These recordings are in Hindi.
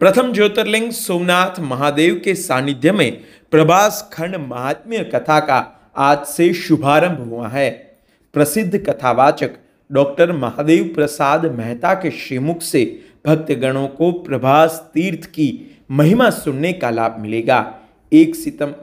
प्रथम ज्योतिर्लिंग सोमनाथ महादेव के सानिध्य में प्रभास खंड महात्म्य कथा का आज से शुभारंभ हुआ है प्रसिद्ध कथावाचक डॉक्टर महादेव प्रसाद मेहता के श्रीमुख से भक्तगणों को प्रभास तीर्थ की महिमा सुनने का लाभ मिलेगा एक सितम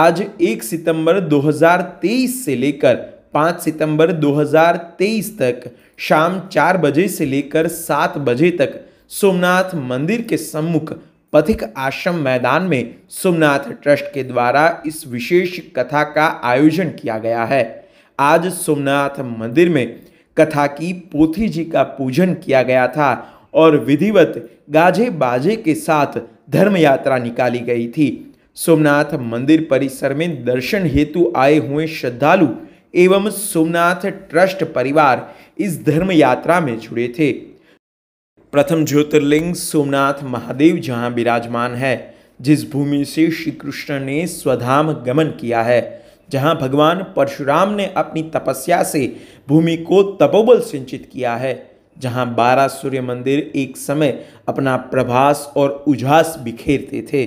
आज एक सितंबर 2023 से लेकर 5 सितंबर 2023 तक शाम चार बजे से लेकर सात बजे तक सोमनाथ मंदिर के सम्मुख पथिक आश्रम मैदान में सोमनाथ ट्रस्ट के द्वारा इस विशेष कथा का आयोजन किया गया है आज सोमनाथ मंदिर में कथा की पोथी जी का पूजन किया गया था और विधिवत गाजे बाजे के साथ धर्म यात्रा निकाली गई थी सोमनाथ मंदिर परिसर में दर्शन हेतु आए हुए श्रद्धालु एवं सोमनाथ ट्रस्ट परिवार इस धर्म यात्रा में जुड़े थे प्रथम ज्योतिर्लिंग सोमनाथ महादेव जहाँ विराजमान है जिस भूमि से श्री कृष्ण ने स्वधाम गमन किया है जहाँ भगवान परशुराम ने अपनी तपस्या से भूमि को तपोबल सिंचित किया है जहाँ बारह सूर्य मंदिर एक समय अपना प्रभास और उजास बिखेरते थे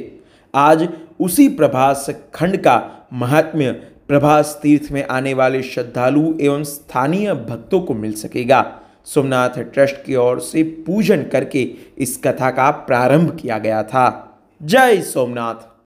आज उसी प्रभास खंड का महात्म्य प्रभास तीर्थ में आने वाले श्रद्धालु एवं स्थानीय भक्तों को मिल सकेगा सोमनाथ ट्रस्ट की ओर से पूजन करके इस कथा का प्रारंभ किया गया था जय सोमनाथ